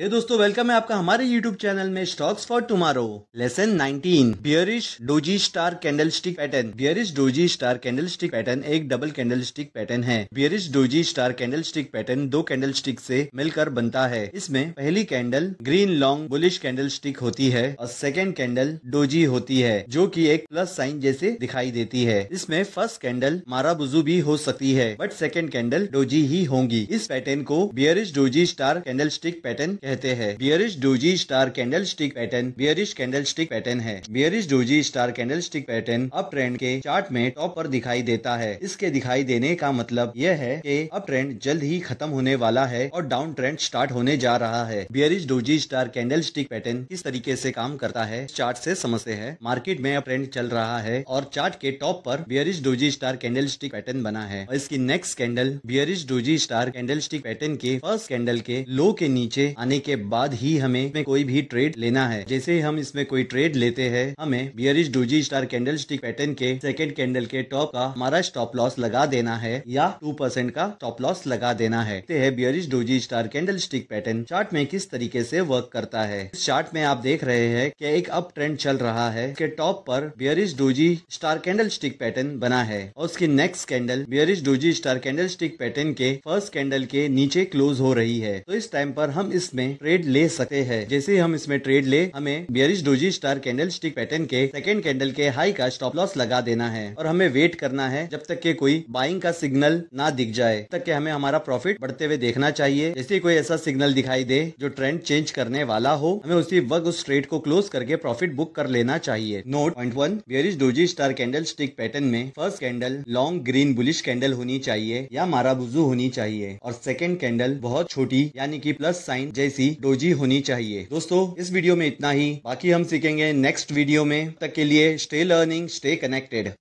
हे दोस्तों वेलकम है आपका हमारे यूट्यूब चैनल में stocks for tomorrow lesson 19 bearish doji star candlestick pattern bearish doji star candlestick pattern एक डबल कैंडलस्टिक पैटर्न है bearish doji star candlestick pattern दो candlestick से मिलकर बनता है इसमें पहली candle green long bullish candle होती है और सेकेंड कैंडल डोजी होती है जो की एक प्लस साइन जैसे दिखाई देती है इसमें फर्स्ट कैंडल बुजू भी हो सकती है बट सेकेंड कैंडल डोजी ही होंगी इस पैटर्न को bearish doji star candle pattern कहते हैं bearish doji star candlestick pattern bearish candlestick pattern है bearish doji star candlestick pattern uptrend के चार्ट में टॉप पर दिखाई देता है इसके दिखाई देने का मतलब यह है कि अप ट्रेंड जल्द ही खत्म होने वाला है और डाउन ट्रेंड स्टार्ट होने जा रहा है bearish doji star candlestick pattern किस तरीके ऐसी काम करता है चार्ट ऐसी समझते हैं मार्केट में अप ट्रेंड चल रहा है और चार्ट के टॉप पर bearish doji star candlestick pattern बना है और इसकी next candle bearish doji star candlestick pattern के फर्स्ट कैंडल के लो के नीचे आने आने के बाद ही हमें कोई भी ट्रेड लेना है जैसे हम इसमें कोई ट्रेड लेते हैं हमें bearish doji star candlestick pattern के सेकेंड कैंडल के टॉप का हमारा स्टॉप लॉस लगा देना है या टू परसेंट का स्टॉप लॉस लगा देना है है bearish doji star candlestick pattern chart में किस तरीके से वर्क करता है इस चार्ट में आप देख रहे हैं कि एक अप ट्रेंड चल रहा है के टॉप पर bearish doji star candlestick pattern बना है और उसकी next candle bearish doji star candlestick pattern के फर्स्ट कैंडल के नीचे क्लोज हो रही है तो इस टाइम पर हम इसमें में ट्रेड ले सकते हैं जैसे हम इसमें ट्रेड ले हमें bearish doji star candlestick pattern के सेकेंड कैंडल के हाई का स्टॉप लॉस लगा देना है और हमें वेट करना है जब तक के कोई बाइंग का सिग्नल ना दिख जाए तक के हमें हमारा प्रॉफिट बढ़ते हुए देखना चाहिए जैसे कोई ऐसा सिग्नल दिखाई दे जो ट्रेंड चेंज करने वाला हो हमें उसी वक्त उस ट्रेड को क्लोज करके प्रॉफिट बुक कर लेना चाहिए note point one bearish doji star candlestick pattern में first candle long green bullish candle होनी चाहिए या मारा बुजू होनी चाहिए और सेकेंड कैंडल बहुत छोटी यानी कि प्लस साइन जैसे सी डोजी होनी चाहिए दोस्तों इस वीडियो में इतना ही बाकी हम सीखेंगे नेक्स्ट वीडियो में तक के लिए स्टे लर्निंग स्टे कनेक्टेड